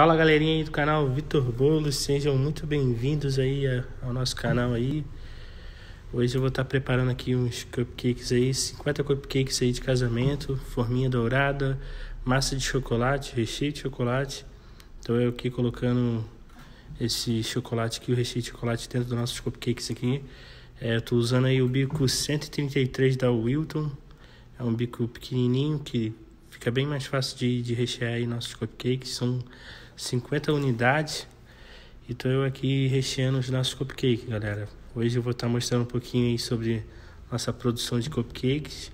Fala galerinha aí do canal Vitor Boulos, sejam muito bem-vindos aí ao nosso canal aí. Hoje eu vou estar tá preparando aqui uns cupcakes aí, 50 cupcakes aí de casamento, forminha dourada, massa de chocolate, recheio de chocolate. Então eu aqui colocando esse chocolate aqui, o recheio de chocolate dentro dos nossos cupcakes aqui. É, eu tô usando aí o bico 133 da Wilton. É um bico pequenininho que fica bem mais fácil de, de rechear aí nossos cupcakes. São 50 unidades. E então, tô eu aqui recheando os nossos cupcakes, galera. Hoje eu vou estar tá mostrando um pouquinho aí sobre nossa produção de cupcakes,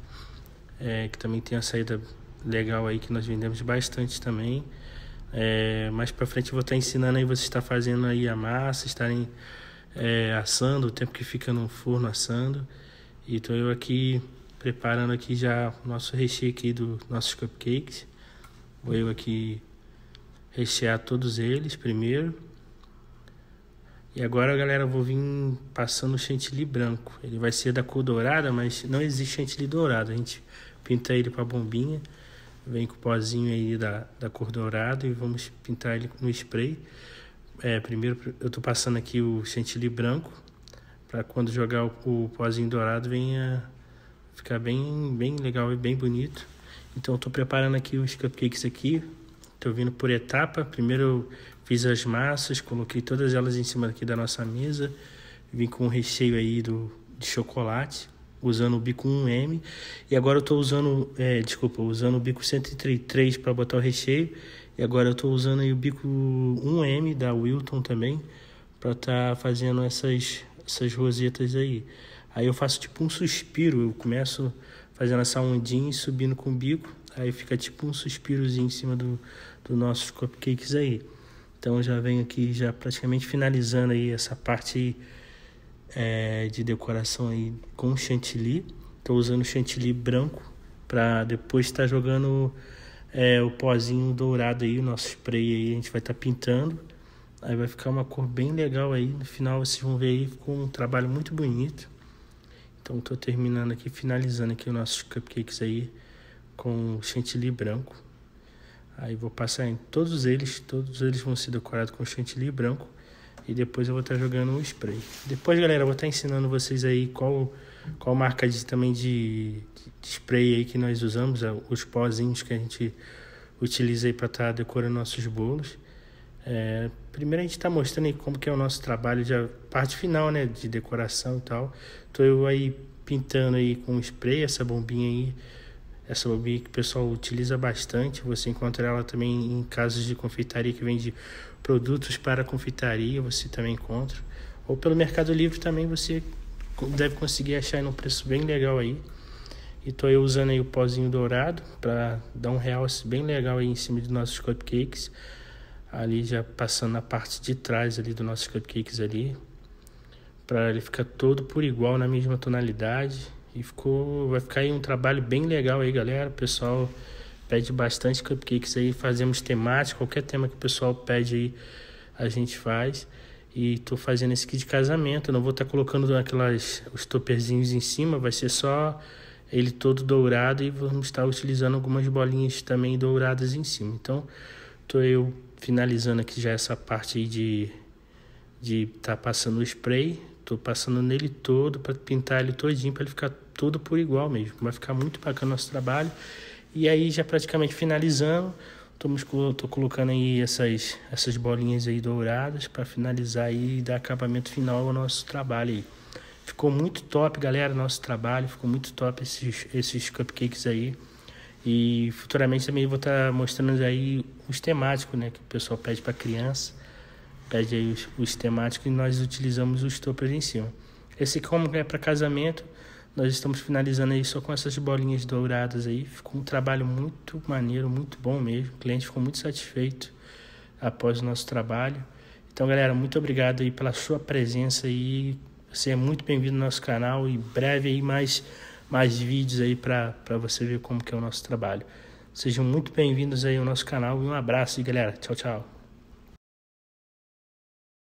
é, que também tem a saída legal aí que nós vendemos bastante também. É, mais para frente eu vou estar tá ensinando aí você está fazendo aí a massa, estarem é, assando, o tempo que fica no forno assando. E então, tô eu aqui preparando aqui já o nosso recheio aqui dos nossos cupcakes. Vou eu aqui rechear todos eles primeiro. E agora, galera, eu vou vir passando o chantilly branco. Ele vai ser da cor dourada, mas não existe chantilly dourado. A gente pinta ele para bombinha, vem com o pozinho aí da, da cor dourada e vamos pintar ele no spray. É, primeiro eu tô passando aqui o chantilly branco para quando jogar o, o, pozinho dourado venha ficar bem bem legal e bem bonito. Então eu tô preparando aqui os cupcakes aqui Estou vindo por etapa. Primeiro eu fiz as massas, coloquei todas elas em cima aqui da nossa mesa. Vim com um recheio aí do, de chocolate, usando o bico 1M. E agora eu estou usando, é, desculpa, usando o bico 133 para botar o recheio. E agora eu estou usando aí o bico 1M da Wilton também para estar tá fazendo essas, essas rosetas aí. Aí eu faço tipo um suspiro, eu começo fazendo essa ondinha e subindo com o bico Aí fica tipo um suspirozinho em cima do, do nossos cupcakes aí. Então já venho aqui já praticamente finalizando aí essa parte é, de decoração aí com chantilly. Estou usando chantilly branco para depois estar tá jogando é, o pozinho dourado aí, o nosso spray aí, a gente vai estar tá pintando. Aí vai ficar uma cor bem legal aí. No final vocês vão ver aí, ficou um trabalho muito bonito. Então estou terminando aqui, finalizando aqui os nossos cupcakes aí com chantilly branco. Aí vou passar em todos eles, todos eles vão ser decorados com chantilly branco. E depois eu vou estar jogando um spray. Depois, galera, eu vou estar ensinando vocês aí qual, qual marca de, também de, de spray aí que nós usamos, os pozinhos que a gente utiliza aí para estar tá decorando nossos bolos. É, primeiro a gente está mostrando aí como que é o nosso trabalho, já parte final, né, de decoração e tal. Estou eu aí pintando aí com spray essa bombinha aí essa é bobinha que o pessoal utiliza bastante. Você encontra ela também em casas de confeitaria que vende produtos para confeitaria, você também encontra. Ou pelo Mercado Livre também você deve conseguir achar em um preço bem legal aí. E tô eu usando aí o pozinho dourado para dar um realce bem legal aí em cima dos nossos cupcakes. Ali já passando na parte de trás ali dos nossos cupcakes ali. Para ele ficar todo por igual na mesma tonalidade. E ficou, vai ficar aí um trabalho bem legal aí, galera. O pessoal pede bastante cupcakes aí, fazemos temática, qualquer tema que o pessoal pede aí, a gente faz. E tô fazendo esse aqui de casamento, não vou estar tá colocando aquelas os topperzinhos em cima, vai ser só ele todo dourado e vamos estar utilizando algumas bolinhas também douradas em cima. Então, tô eu finalizando aqui já essa parte de de estar tá passando o spray Tô passando nele todo para pintar ele todinho para ele ficar todo por igual mesmo. Vai ficar muito bacana o nosso trabalho. E aí já praticamente finalizando, tô, tô colocando aí essas, essas bolinhas aí douradas para finalizar aí e dar acabamento final ao nosso trabalho aí. Ficou muito top, galera, nosso trabalho. Ficou muito top esses, esses cupcakes aí. E futuramente também vou estar tá mostrando aí os temáticos, né? Que o pessoal pede para criança pede aí os, os temáticos e nós utilizamos os toppers em cima. Esse como é para casamento, nós estamos finalizando aí só com essas bolinhas douradas aí. Ficou um trabalho muito maneiro, muito bom mesmo. O cliente ficou muito satisfeito após o nosso trabalho. Então, galera, muito obrigado aí pela sua presença aí. Você é muito bem-vindo ao nosso canal e breve aí mais mais vídeos aí para você ver como que é o nosso trabalho. Sejam muito bem-vindos aí ao nosso canal e um abraço, galera. Tchau, tchau.